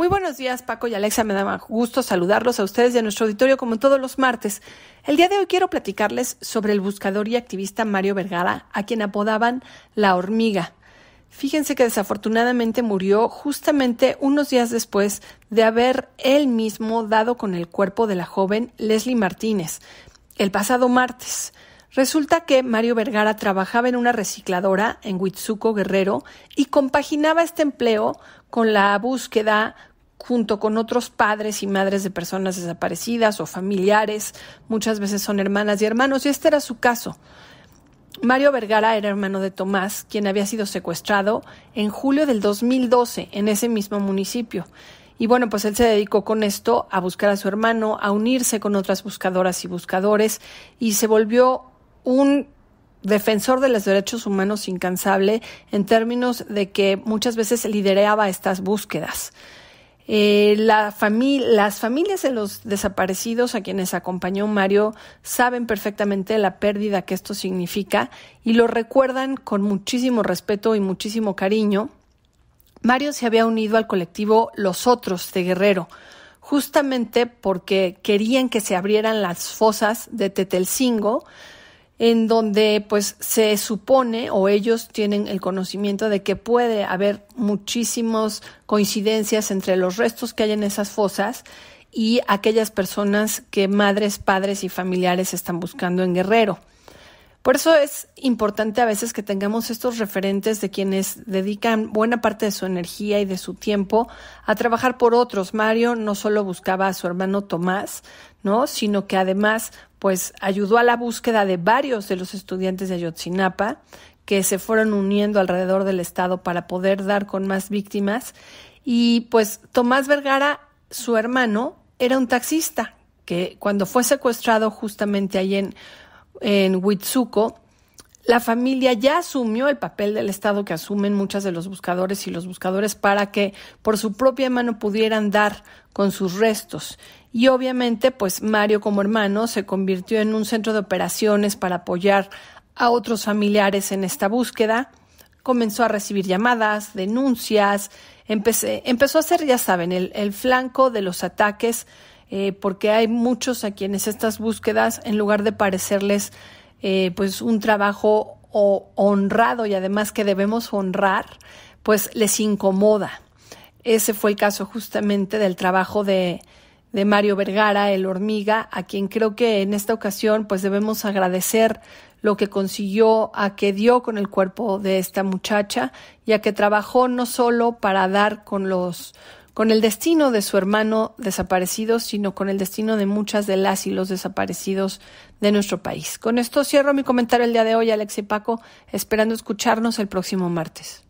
Muy buenos días, Paco y Alexa. Me da gusto saludarlos a ustedes y a nuestro auditorio como todos los martes. El día de hoy quiero platicarles sobre el buscador y activista Mario Vergara, a quien apodaban La Hormiga. Fíjense que desafortunadamente murió justamente unos días después de haber él mismo dado con el cuerpo de la joven Leslie Martínez el pasado martes. Resulta que Mario Vergara trabajaba en una recicladora en Huitzuco Guerrero y compaginaba este empleo con la búsqueda, junto con otros padres y madres de personas desaparecidas o familiares, muchas veces son hermanas y hermanos, y este era su caso. Mario Vergara era hermano de Tomás, quien había sido secuestrado en julio del 2012 en ese mismo municipio. Y bueno, pues él se dedicó con esto a buscar a su hermano, a unirse con otras buscadoras y buscadores, y se volvió un defensor de los derechos humanos incansable en términos de que muchas veces lidereaba estas búsquedas. Eh, las familias de los desaparecidos a quienes acompañó Mario saben perfectamente la pérdida que esto significa y lo recuerdan con muchísimo respeto y muchísimo cariño. Mario se había unido al colectivo Los Otros de Guerrero, justamente porque querían que se abrieran las fosas de Tetelcingo, en donde pues se supone o ellos tienen el conocimiento de que puede haber muchísimas coincidencias entre los restos que hay en esas fosas y aquellas personas que madres, padres y familiares están buscando en Guerrero. Por eso es importante a veces que tengamos estos referentes de quienes dedican buena parte de su energía y de su tiempo a trabajar por otros. Mario no solo buscaba a su hermano Tomás, ¿no? sino que además pues ayudó a la búsqueda de varios de los estudiantes de Ayotzinapa que se fueron uniendo alrededor del estado para poder dar con más víctimas y pues Tomás Vergara, su hermano, era un taxista que cuando fue secuestrado justamente ahí en en Huitzuco, la familia ya asumió el papel del Estado que asumen muchas de los buscadores y los buscadores para que por su propia mano pudieran dar con sus restos. Y obviamente, pues Mario como hermano se convirtió en un centro de operaciones para apoyar a otros familiares en esta búsqueda. Comenzó a recibir llamadas, denuncias, empezó a ser, ya saben, el, el flanco de los ataques eh, porque hay muchos a quienes estas búsquedas, en lugar de parecerles eh, pues un trabajo honrado y además que debemos honrar, pues les incomoda. Ese fue el caso justamente del trabajo de, Mario Vergara, el hormiga, a quien creo que en esta ocasión pues debemos agradecer lo que consiguió, a que dio con el cuerpo de esta muchacha ya que trabajó no solo para dar con los con el destino de su hermano desaparecido, sino con el destino de muchas de las y los desaparecidos de nuestro país. Con esto cierro mi comentario el día de hoy, Alex y Paco, esperando escucharnos el próximo martes.